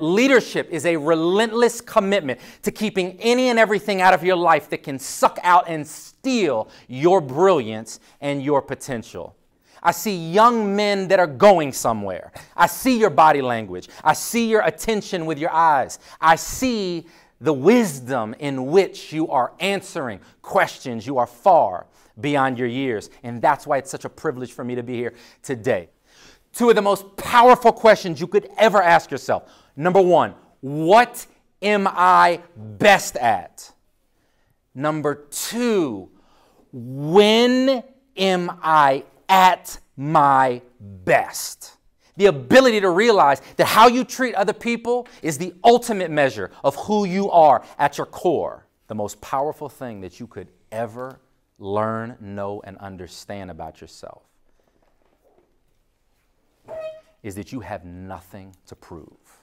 Leadership is a relentless commitment to keeping any and everything out of your life that can suck out and steal your brilliance and your potential. I see young men that are going somewhere. I see your body language. I see your attention with your eyes. I see the wisdom in which you are answering questions. You are far beyond your years. And that's why it's such a privilege for me to be here today. Two of the most powerful questions you could ever ask yourself Number one, what am I best at? Number two, when am I at my best? The ability to realize that how you treat other people is the ultimate measure of who you are at your core. The most powerful thing that you could ever learn, know, and understand about yourself is that you have nothing to prove.